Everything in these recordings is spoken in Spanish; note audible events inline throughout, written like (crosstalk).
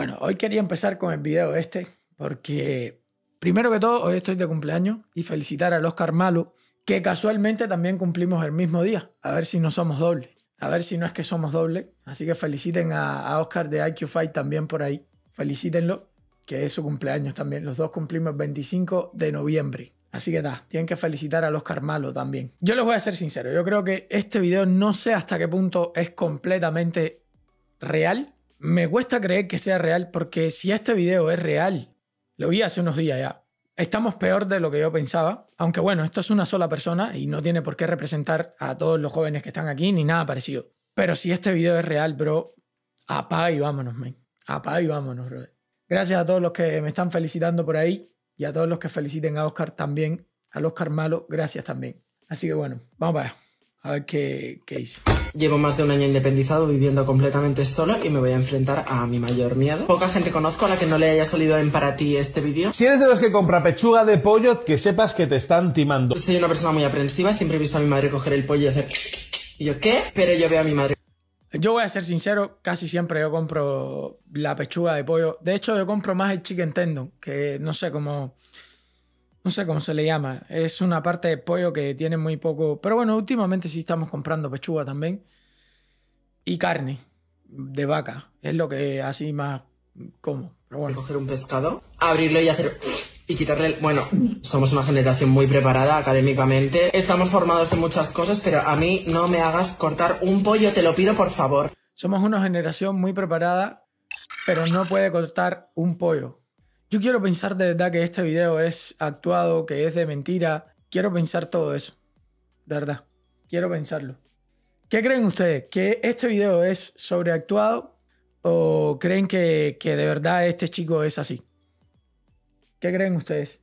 Bueno, hoy quería empezar con el video este, porque primero que todo, hoy estoy de cumpleaños y felicitar a Oscar Malo, que casualmente también cumplimos el mismo día. A ver si no somos dobles. A ver si no es que somos dobles. Así que feliciten a, Oscar de IQ Fight también por ahí. Felicítenlo, que es su cumpleaños también. Los dos cumplimos 25 de noviembre. Así que da, tienen que felicitar a Oscar Malo también. Yo les voy a ser sincero, yo creo que este video no sé hasta qué punto es completamente real me cuesta creer que sea real porque si este video es real, lo vi hace unos días ya. Estamos peor de lo que yo pensaba, aunque bueno, esto es una sola persona y no tiene por qué representar a todos los jóvenes que están aquí ni nada parecido. Pero si este video es real, bro, apaga y vámonos, man. Apaga y vámonos, bro. Gracias a todos los que me están felicitando por ahí y a todos los que feliciten a Oscar también, al Oscar Malo, gracias también. Así que bueno, vamos para allá que, qué hice. Llevo más de un año independizado viviendo completamente solo y me voy a enfrentar a mi mayor miedo. Poca gente conozco a la que no le haya salido en para ti este vídeo. Si eres de los que compra pechuga de pollo, que sepas que te están timando. Soy una persona muy aprensiva, siempre he visto a mi madre coger el pollo y hacer... ¿Y yo qué? Pero yo veo a mi madre... Yo voy a ser sincero, casi siempre yo compro la pechuga de pollo. De hecho, yo compro más el chicken tendon, que no sé cómo no sé cómo se le llama. Es una parte de pollo que tiene muy poco. Pero bueno, últimamente sí estamos comprando pechuga también. Y carne de vaca. Es lo que así más como. bueno. Coger un pescado, abrirlo y hacer. Y quitarle el... Bueno, somos una generación muy preparada académicamente. Estamos formados en muchas cosas, pero a mí no me hagas cortar un pollo, te lo pido por favor. Somos una generación muy preparada, pero no puede cortar un pollo. Yo quiero pensar de verdad que este video es actuado, que es de mentira. Quiero pensar todo eso. De verdad. Quiero pensarlo. ¿Qué creen ustedes? ¿Que este video es sobreactuado? ¿O creen que, de verdad este chico es así? ¿Qué creen ustedes?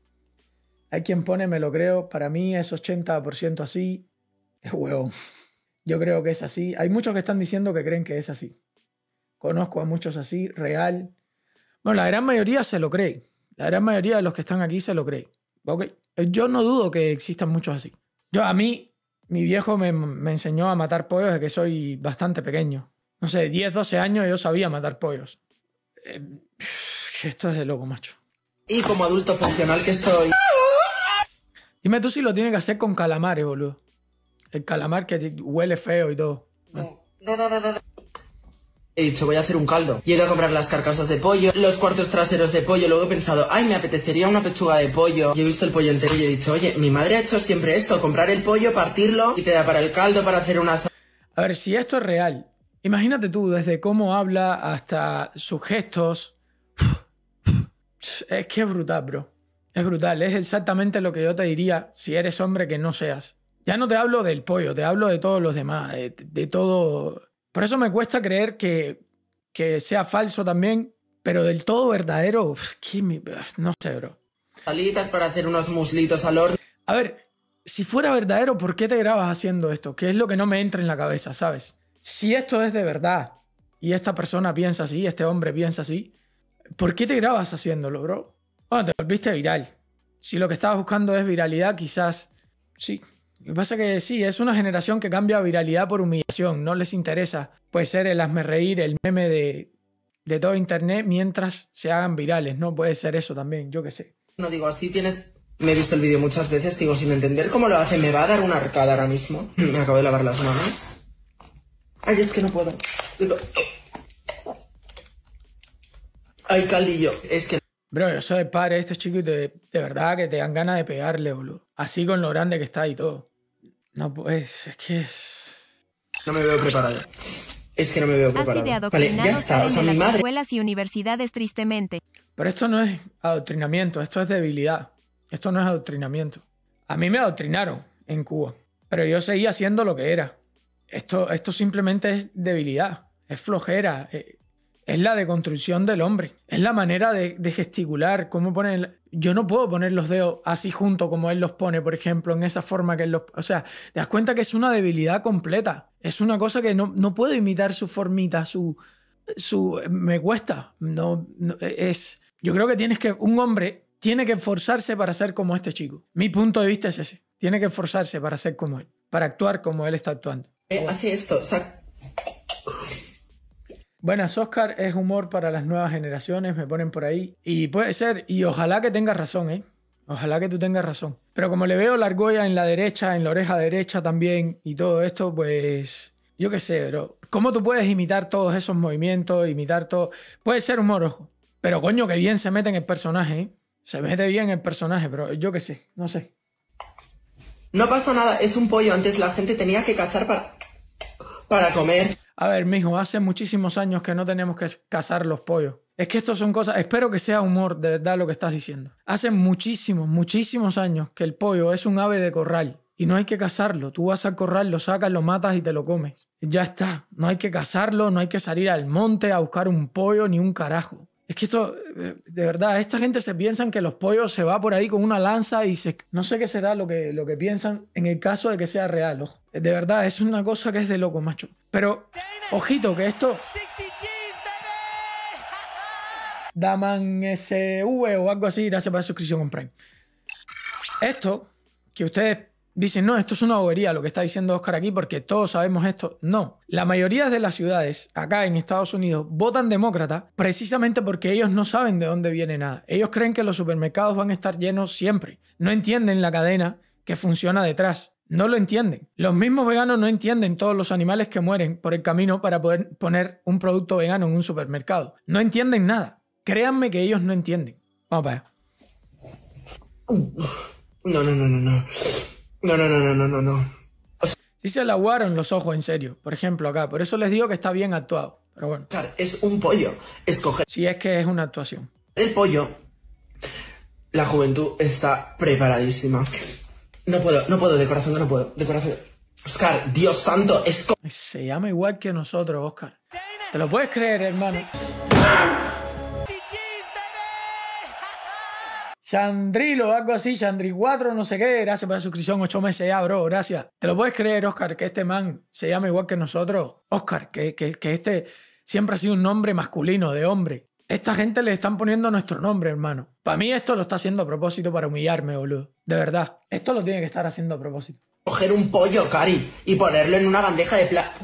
Hay quien pone, me lo creo, para mí es 80% así. Es huevón. Yo creo que es así. Hay muchos que están diciendo que creen que es así. Conozco a muchos así, real. Bueno, la gran mayoría se lo cree. La gran mayoría de los que están aquí se lo cree. Okay. Yo no dudo que existan muchos así. Yo, a mí, mi viejo me, enseñó a matar pollos desde que soy bastante pequeño. No sé, 10, 12 años yo sabía matar pollos. Eh, esto es de loco, macho. Y como adulto funcional que soy. Dime tú si lo tienes que hacer con calamares, boludo. El calamar que huele feo y todo. no, no, no. no. He dicho, voy a hacer un caldo. Y he ido a comprar las carcasas de pollo, los cuartos traseros de pollo. Luego he pensado, ay, me apetecería una pechuga de pollo. Y he visto el pollo entero y he dicho, oye, mi madre ha hecho siempre esto: comprar el pollo, partirlo y te da para el caldo, para hacer una A ver, si esto es real, imagínate tú, desde cómo habla hasta sus gestos. Es que es brutal, bro. Es brutal, es exactamente lo que yo te diría si eres hombre que no seas. Ya no te hablo del pollo, te hablo de todos los demás, de, de todo por eso me cuesta creer que, sea falso también, pero del todo verdadero, no sé, bro. Salitas para hacer unos muslitos al horno. A ver, si fuera verdadero, ¿por qué te grabas haciendo esto? ¿Qué es lo que no me entra en la cabeza, ¿sabes? Si esto es de verdad y esta persona piensa así, este hombre piensa así, ¿por qué te grabas haciéndolo, bro? Bueno, te volviste viral. Si lo que estabas buscando es viralidad, quizás sí, lo que pasa es que sí, es una generación que cambia viralidad por humillación. No les interesa puede ser el hazme reír, el meme de, todo internet mientras se hagan virales, ¿no? Puede ser eso también, yo qué sé. No digo, así tienes. Me he visto el vídeo muchas veces, digo, sin entender cómo lo hace, me va a dar una arcada ahora mismo. (clears throat) Me acabo de lavar las manos. Ay, es que no puedo. Ay, caldillo, es que. Bro, yo soy de padre de estos y de, de verdad que te dan ganas de pegarle, boludo. Así con lo grande que está y todo. No, pues, es que es... No me veo preparado. Es que no me veo preparado. vale, ya está. O sea, mi madre... escuelas y universidades, tristemente. Pero esto no es adoctrinamiento, esto es debilidad. Esto no es adoctrinamiento. A mí me adoctrinaron en Cuba, pero yo seguía haciendo lo que era. Esto, esto simplemente es debilidad, es flojera, eh, es la deconstrucción del hombre. Es la manera de, gesticular, cómo Yo no puedo poner los dedos así juntos como él los pone, por ejemplo, en esa forma que él los... O sea, te das cuenta que es una debilidad completa. Es una cosa que no, puedo imitar su formita, su... su me cuesta. No, es... Yo creo que tienes que... Un hombre tiene que esforzarse para ser como este chico. Mi punto de vista es ese. Tiene que esforzarse para ser como él. Para actuar como él está actuando. Eh, hace esto, sea... Buenas, Oscar, es humor para las nuevas generaciones, me ponen por ahí. Y puede ser, y ojalá que tengas razón, ¿eh? Ojalá que tú tengas razón. Pero como le veo la argolla en la derecha, en la oreja derecha también, y todo esto, pues yo qué sé, pero... ¿Cómo tú puedes imitar todos esos movimientos, imitar todo? Puede ser humor, ojo. Pero coño, que bien se mete en el personaje, ¿eh? Se mete bien el personaje, pero yo qué sé, no sé. No pasa nada, es un pollo. Antes la gente tenía que cazar para para comer. A ver, mijo, hace muchísimos años que no tenemos que cazar los pollos. Es que esto son cosas, espero que sea humor de verdad lo que estás diciendo. Hace muchísimos, muchísimos años que el pollo es un ave de corral y no hay que cazarlo. Tú vas al corral, lo sacas, lo matas y te lo comes. Ya está, no hay que cazarlo, no hay que salir al monte a buscar un pollo ni un carajo. Es que esto, eh, de verdad, esta gente se piensan que los pollos se va por ahí con una lanza y se... No sé qué será lo que, lo que piensan en el caso de que sea real. De verdad, es una cosa que es de loco, macho. Pero, ojito, que esto... Daman SV o algo así, gracias por la suscripción con Prime. Esto que ustedes dicen, no, esto es una bobería lo que está diciendo Oscar aquí porque todos sabemos esto. No, la mayoría de las ciudades acá en Estados Unidos votan demócrata precisamente porque ellos no saben de dónde viene nada. Ellos creen que los supermercados van a estar llenos siempre. No entienden la cadena que funciona detrás. No lo entienden. Los mismos veganos no entienden todos los animales que mueren por el camino para poder poner un producto vegano en un supermercado. No entienden nada. Créanme que ellos no entienden. Vamos para allá. No, no, no, no, no. No, no, no, no, no, no, sí se le los ojos, en serio. Por ejemplo, acá. Por eso les digo que está bien actuado. Pero bueno. Es un pollo. Escoger. Si es que es una actuación. El pollo. La juventud está preparadísima. No puedo, no puedo, de corazón, no puedo. De corazón. Oscar, Dios santo, es. Se llama igual que nosotros, Oscar. ¿Te lo puedes creer, hermano? Chandrilo, algo así, Chandri 4, no sé qué. Gracias por la suscripción, ocho meses ya, bro, gracias. ¿Te lo puedes creer, Oscar, que este man se llama igual que nosotros? Oscar, que, que, este siempre ha sido un nombre masculino, de hombre. Esta gente le están poniendo nuestro nombre, hermano. Para mí esto lo está haciendo a propósito para humillarme, boludo. De verdad, esto lo tiene que estar haciendo a propósito. Coger un pollo, Cari, y ponerlo en una bandeja de plata.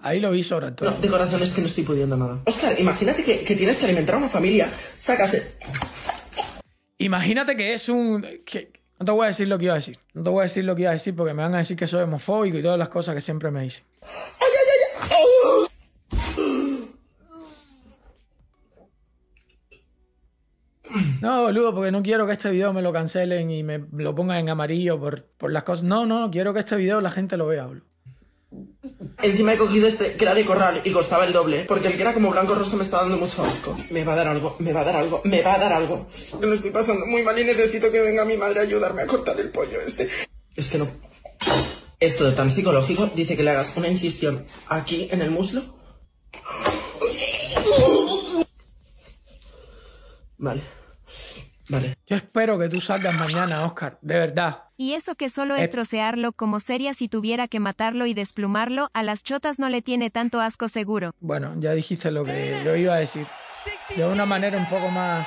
Ahí lo vi ahora, todo. de corazón es que no estoy pudiendo nada. Ostras, imagínate que, tienes que alimentar a una familia, Sácase. Imagínate que es un... Que... No te voy a decir lo que iba a decir. No te voy a decir lo que iba a decir porque me van a decir que soy homofóbico y todas las cosas que siempre me dicen. No, boludo, porque no quiero que este video me lo cancelen y me lo pongan en amarillo por, por las cosas. No, no, quiero que este video la gente lo vea, boludo. Encima he cogido este que era de corral y costaba el doble, ¿eh? porque el que era como blanco rosa me está dando mucho asco. Me va a dar algo, me va a dar algo, me va a dar algo. Me lo estoy pasando muy mal y necesito que venga mi madre a ayudarme a cortar el pollo este. Es que no... Esto de tan psicológico dice que le hagas una incisión aquí en el muslo. Vale. Yo espero que tú salgas mañana, Oscar, de verdad. Y eso que solo eh. es trocearlo como sería si tuviera que matarlo y desplumarlo, a las chotas no le tiene tanto asco seguro. Bueno, ya dijiste lo que yo iba a decir. De una manera un poco más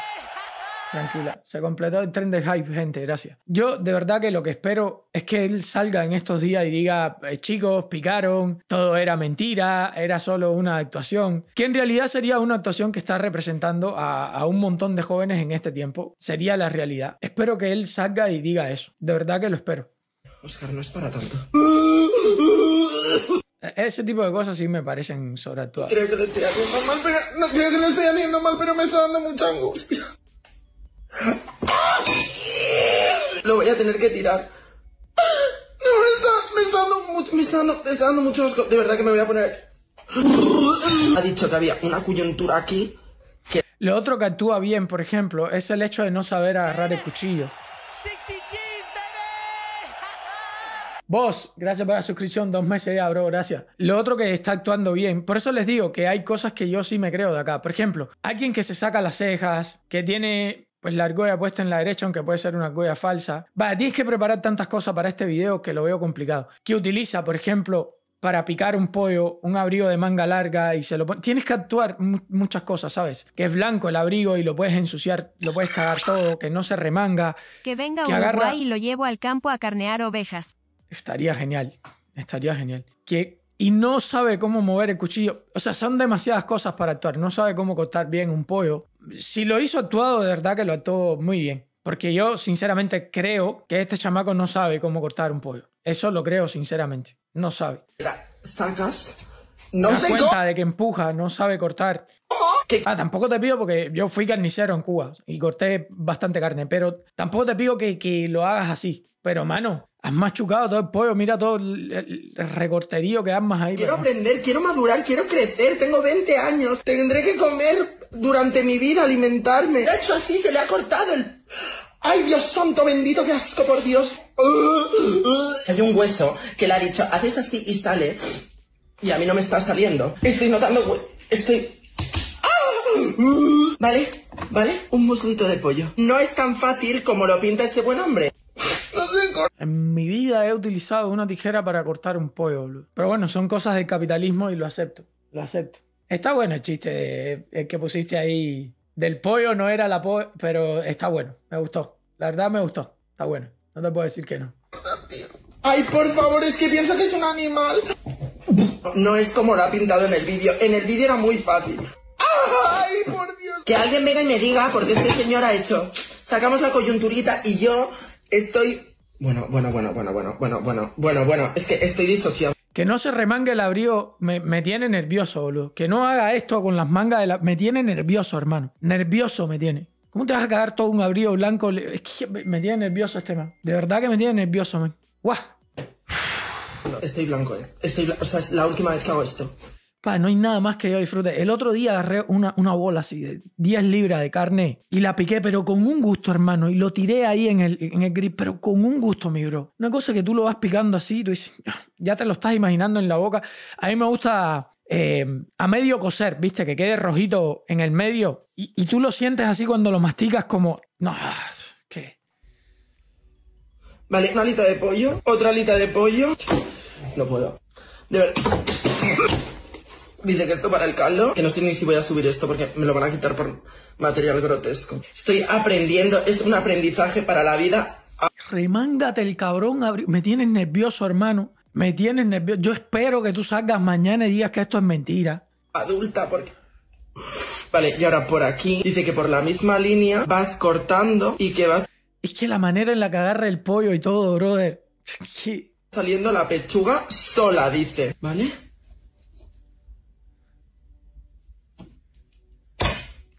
Tranquila, se completó el tren de hype, gente, gracias. Yo de verdad que lo que espero es que él salga en estos días y diga, eh, chicos, picaron, todo era mentira, era solo una actuación, que en realidad sería una actuación que está representando a, un montón de jóvenes en este tiempo, sería la realidad. Espero que él salga y diga eso, de verdad que lo espero. Oscar, no es para tanto. E, ese tipo de cosas sí me parecen sobreactuadas. Creo que lo estoy haciendo mal, pero creo que lo estoy haciendo mal, pero me está dando mucha angustia. Lo voy a tener que tirar. No, me está, dando, me me está dando mucho De verdad que me voy a poner... Ha dicho que había una coyuntura aquí. Lo otro que actúa bien, por ejemplo, es el hecho de no saber agarrar el cuchillo. Vos, gracias por la suscripción, dos meses ya, bro, gracias. Lo otro que está actuando bien, por eso les digo que hay cosas que yo sí me creo de acá. Por ejemplo, alguien que se saca las cejas, que tiene pues la argolla puesta en la derecha, aunque puede ser una argolla falsa. Va, tienes que preparar tantas cosas para este video que lo veo complicado. Que utiliza, por ejemplo, para picar un pollo, un abrigo de manga larga y se lo pone. Tienes que actuar muchas cosas, ¿sabes? Que es blanco el abrigo y lo puedes ensuciar, lo puedes cagar todo, que no se remanga. Que venga un Uruguay y lo llevo al campo a carnear ovejas. Estaría genial, estaría genial. Que y no sabe cómo mover el cuchillo. O sea, son demasiadas cosas para actuar. No sabe cómo cortar bien un pollo si lo hizo actuado, de verdad que lo actuó muy bien. Porque yo sinceramente creo que este chamaco no sabe cómo cortar un pollo. Eso lo creo sinceramente. No sabe. Sacas. No se cuenta de que empuja, no sabe cortar. Ah, tampoco te pido porque yo fui carnicero en Cuba y corté bastante carne, pero tampoco te pido que, lo hagas así. Pero, mano, has machucado todo el pollo, mira todo el, recorterío que más ahí. Quiero aprender, quiero madurar, quiero crecer, tengo 20 años, tendré que comer durante mi vida alimentarme. De hecho, así se le ha cortado el... ¡Ay, Dios santo bendito, qué asco, por Dios! Hay un hueso que le ha dicho, haces así y sale. Y a mí no me está saliendo. Estoy notando... Estoy... ¡Ah! ¿Vale? ¿Vale? Un muslito de pollo. No es tan fácil como lo pinta este buen hombre. En mi vida he utilizado una tijera para cortar un pollo, Pero bueno, son cosas de capitalismo y lo acepto. Lo acepto. Está bueno el chiste que pusiste ahí. Del pollo no era la pollo, pero está bueno. Me gustó. La verdad me gustó. Está bueno. No te puedo decir que no. Ay, por favor, es que pienso que es un animal. No es como lo ha pintado en el vídeo. En el vídeo era muy fácil. ¡Ay, por Dios! Que alguien venga y me diga, por qué este señor ha hecho. Sacamos la coyunturita y yo estoy. Bueno, bueno, bueno, bueno, bueno, bueno, bueno, bueno, bueno. Es que estoy disociado. Que no se remangue el abrigo, me, tiene nervioso, boludo. Que no haga esto con las mangas de la... Me tiene nervioso, hermano. Nervioso me tiene. ¿Cómo te vas a quedar todo un abrigo blanco? me tiene nervioso este man. De verdad que me tiene nervioso, man. estoy blanco, eh. Estoy blanco. O sea, es la última vez que hago esto no hay nada más que yo disfrute. El otro día agarré una, bola así de 10 libras de carne y la piqué, pero con un gusto, hermano. Y lo tiré ahí en el, en el pero con un gusto, mi bro. Una cosa que tú lo vas picando así, tú dices, ah, ya te lo estás imaginando en la boca. A mí me gusta eh, a medio coser, viste, que quede rojito en el medio. Y, y tú lo sientes así cuando lo masticas como, no, ¿qué? Vale, una alita de pollo, otra alita de pollo. No puedo. De verdad. Dice que esto para el caldo, que no sé ni si voy a subir esto porque me lo van a quitar por material grotesco. Estoy aprendiendo, es un aprendizaje para la vida. Remángate el cabrón, me tienes nervioso, hermano. Me tienes nervioso. Yo espero que tú salgas mañana y digas que esto es mentira. Adulta, porque Vale, y ahora por aquí dice que por la misma línea vas cortando y que vas. Es que la manera en la que agarra el pollo y todo, brother. (laughs) Saliendo la pechuga sola, dice. ¿Vale?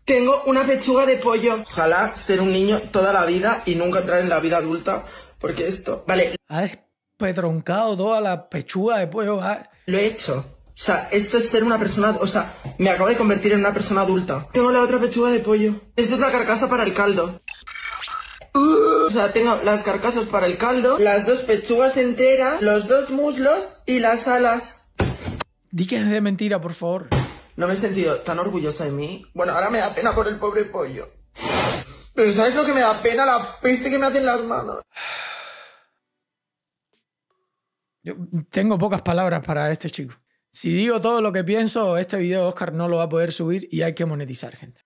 Tengo una pechuga de pollo. Ojalá ser un niño toda la vida y nunca entrar en la vida adulta, porque esto... Vale. Ha despetroncado toda la pechuga de pollo. Ah. Lo he hecho. O sea, esto es ser una persona... O sea, me acabo de convertir en una persona adulta. Tengo la otra pechuga de pollo. Esto es la carcasa para el caldo. Uh. o sea, tengo las carcasas para el caldo, las dos pechugas enteras, los dos muslos y las alas. Dí que es de mentira, por favor. No me he sentido tan orgullosa de mí. Bueno, ahora me da pena por el pobre pollo. Pero ¿sabes lo que me da pena? La peste que me hacen las manos. Yo tengo pocas palabras para este chico. Si digo todo lo que pienso, este video Oscar no lo va a poder subir y hay que monetizar, gente.